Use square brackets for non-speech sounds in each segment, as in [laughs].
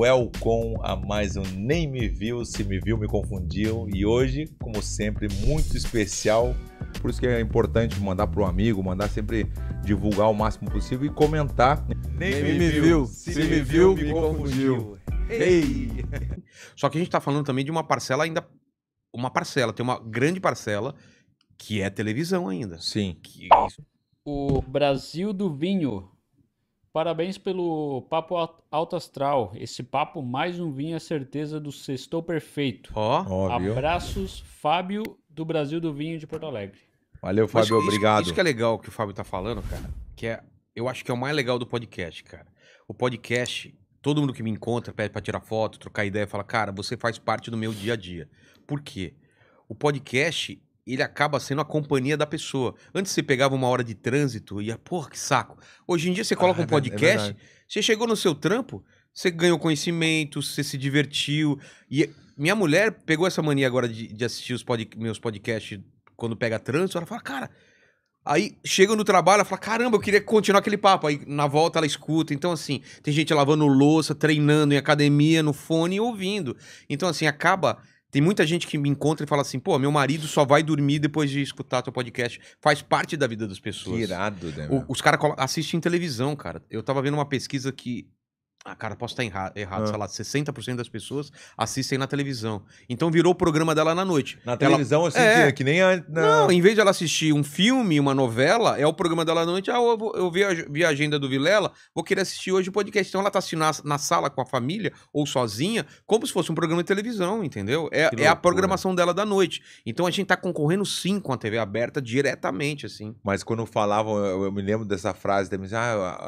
welcome a mais um Nem Me Viu, Se Me Viu, Me Confundiu. E hoje, como sempre, muito especial. Por isso que é importante mandar para o amigo, mandar sempre divulgar o máximo possível e comentar. Nem, Nem me, me, viu, viu se, se, me viu, me, viu, me confundiu. confundiu. Ei! Só que a gente está falando também de uma parcela ainda. Uma parcela, tem uma grande parcela que é televisão ainda. Sim. Que... O Brasil do Vinho Parabéns pelo papo alto astral. Esse papo mais um vinho a é certeza do sextou perfeito. Ó, oh. abraços, Fábio do Brasil do Vinho de Porto Alegre. Valeu, Fábio, obrigado. Isso, isso que é legal que o Fábio tá falando, cara, que é, eu acho que é o mais legal do podcast, cara. O podcast, todo mundo que me encontra pede para tirar foto, trocar ideia, fala, cara, você faz parte do meu dia a dia. Por quê? O podcast ele acaba sendo a companhia da pessoa. Antes você pegava uma hora de trânsito e ia, porra, que saco. Hoje em dia você coloca ah, é um é podcast, é você chegou no seu trampo, você ganhou conhecimento, você se divertiu. E minha mulher pegou essa mania agora de, de assistir os pod, meus podcasts quando pega trânsito, ela fala, cara. Aí chega no trabalho, ela fala: caramba, eu queria continuar aquele papo. Aí na volta ela escuta. Então, assim, tem gente lavando louça, treinando em academia, no fone e ouvindo. Então, assim, acaba tem muita gente que me encontra e fala assim: pô, meu marido só vai dormir depois de escutar teu podcast. Faz parte da vida das pessoas. Que irado, né? O, os caras assistem televisão, cara. Eu tava vendo uma pesquisa que ah, cara, posso estar errado, errado ah. sei lá, 60% das pessoas assistem na televisão. Então virou o programa dela na noite. Na ela... televisão, assim, é. que nem a. Na... Não, em vez de ela assistir um filme, uma novela, é o programa dela na noite. Ah, eu, vou, eu vi, a, vi a agenda do Vilela, vou querer assistir hoje o podcast. Então ela tá assistindo na, na sala com a família ou sozinha, como se fosse um programa de televisão, entendeu? É, é a programação dela da noite. Então a gente tá concorrendo sim com a TV aberta diretamente, assim. Mas quando falavam, eu, eu me lembro dessa frase, assim, ah,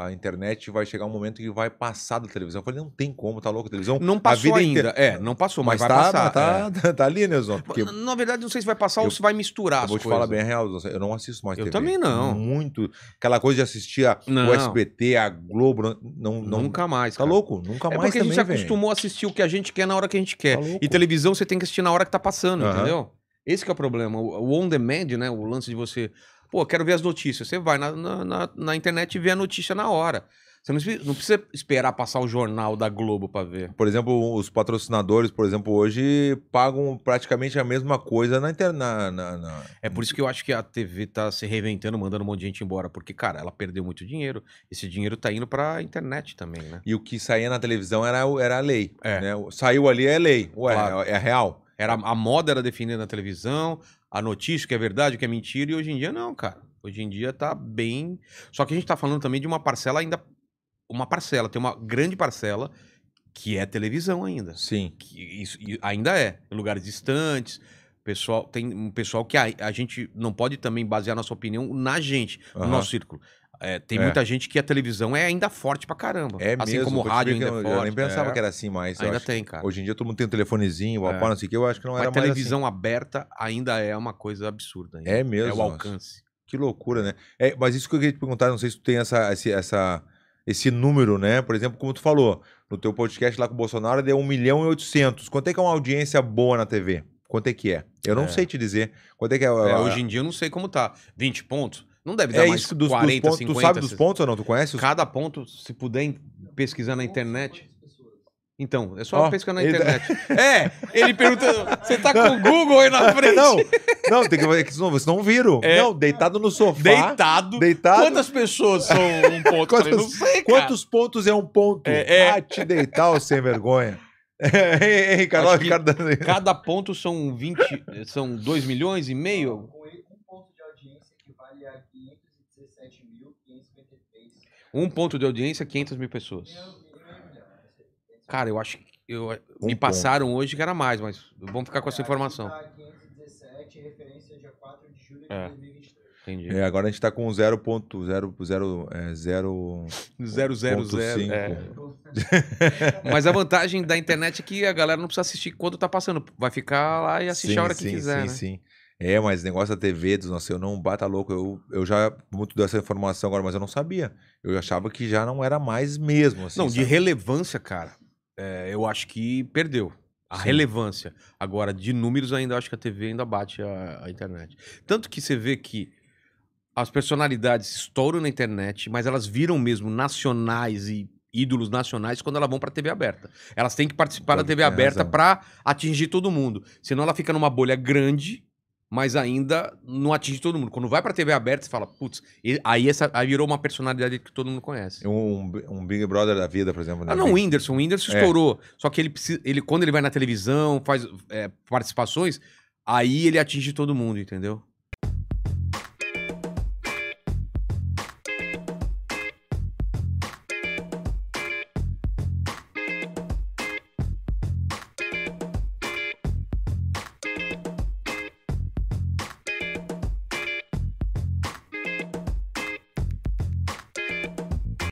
a, a internet vai chegar um momento que vai passar do televisão. Eu falei, não tem como, tá louco a televisão. Não passou ainda. Inteira. É, não passou, mas, mas vai tá, passar. Tá, é. tá, tá ali, né, Zon Porque... Na verdade, não sei se vai passar eu, ou se vai misturar eu vou te falar bem a real, eu não assisto mais eu TV. Eu também não. Muito. Aquela coisa de assistir a, o SBT, a Globo, não... não nunca mais, Tá louco? Nunca é mais porque também, a gente se acostumou a assistir o que a gente quer na hora que a gente quer. Tá e televisão você tem que assistir na hora que tá passando, entendeu? Esse que é o problema. O on-demand, né? O lance de você... Pô, quero ver as notícias. Você vai na, na, na internet e vê a notícia na hora. Você não precisa esperar passar o jornal da Globo para ver. Por exemplo, os patrocinadores, por exemplo, hoje pagam praticamente a mesma coisa na internet. Na, na... É por isso que eu acho que a TV tá se reventando, mandando um monte de gente embora. Porque, cara, ela perdeu muito dinheiro. Esse dinheiro tá indo pra internet também, né? E o que saía na televisão era, era a lei. É. Né? Saiu ali é lei. Ué, claro. é, é real. Era, a moda era definida na televisão, a notícia que é verdade, que é mentira, e hoje em dia não, cara. Hoje em dia tá bem. Só que a gente tá falando também de uma parcela ainda uma parcela, tem uma grande parcela que é televisão ainda. Sim. Que isso, ainda é. Em lugares distantes. Pessoal, tem um pessoal que a, a gente não pode também basear nossa opinião na gente, uhum. no nosso círculo. É, tem é. muita gente que a televisão é ainda forte pra caramba. É assim mesmo, como o rádio ainda é eu, é forte. Eu nem pensava é. que era assim, mas... Ainda tem, cara. Hoje em dia todo mundo tem um telefonezinho, é. papá, não sei o que, eu acho que não mas era mais assim. televisão assim. aberta ainda é uma coisa absurda. Ainda. É mesmo. É o alcance. Nossa. Que loucura, né? mas isso que eu queria te perguntar, não sei se tu tem essa, essa esse número, né? Por exemplo, como tu falou, no teu podcast lá com o Bolsonaro deu é 1 milhão e 800. Quanto é que é uma audiência boa na TV? Quanto é que é? Eu não é. sei te dizer. Quanto é que é, é, Hoje em dia eu não sei como tá. 20 pontos? Não deve dar é mais isso, dos, 40, dos pontos, 50. Tu sabe 60. dos pontos ou não? Tu conhece? Os... Cada ponto, se puder pesquisar na internet. Então, é só oh, pescar na tá- internet. Ele... [laughs] É, ele pergunta, você tá com o Google aí na frente? Não, não tem que fazer aqui senão vocês não viram. É. Não, deitado no sofá. Deitado. deitado. Quantas pessoas são um ponto? Quantos, não sei, cara. Quantos pontos é um ponto? É, é. Ah, te deitar, ou sem vergonha. É, [laughs] hein, Carol, cada... cada ponto são 20, são 2 milhões e meio? Um ponto de audiência equivale a 517.553. Um ponto de audiência, 500 mil pessoas. Meu Cara, eu acho que. Eu, eh, um me passaram ponto. hoje que era mais, mas vamos ficar com essa informação. Tá 517, referência dia 4 de julho de é. 2023. Entendi. É, agora a gente está com 0.000. 0, 0, 0, 0 Mas a vantagem da internet é que a galera não precisa assistir quando está passando. Vai ficar lá e assistir sim, a hora sim, que quiser. Sim, né? sim. É, mas negócio da TV, dos nossos, eu não bata louco. Eu, eu já muito dessa informação agora, mas eu não sabia. Eu achava que já não era mais mesmo. Assim, não, sabe? de relevância, cara é, eu acho que perdeu a Sim. relevância. Agora, de números, ainda acho que a TV ainda bate a, a internet. Tanto que você vê que as personalidades estouram na internet, mas elas viram mesmo nacionais e ídolos nacionais quando elas vão para a TV aberta. Elas têm que participar da TV é, aberta para atingir todo mundo. Senão ela fica numa bolha grande mas ainda não atinge todo mundo. Quando vai pra TV aberta, você fala, putz, aí, essa, aí virou uma personalidade que todo mundo conhece. Um, um Big Brother da vida, por exemplo. Né? Ah, não, o Whindersson. O Whindersson é. estourou. Só que ele, ele, quando ele vai na televisão, faz é, participações, aí ele atinge todo mundo, entendeu?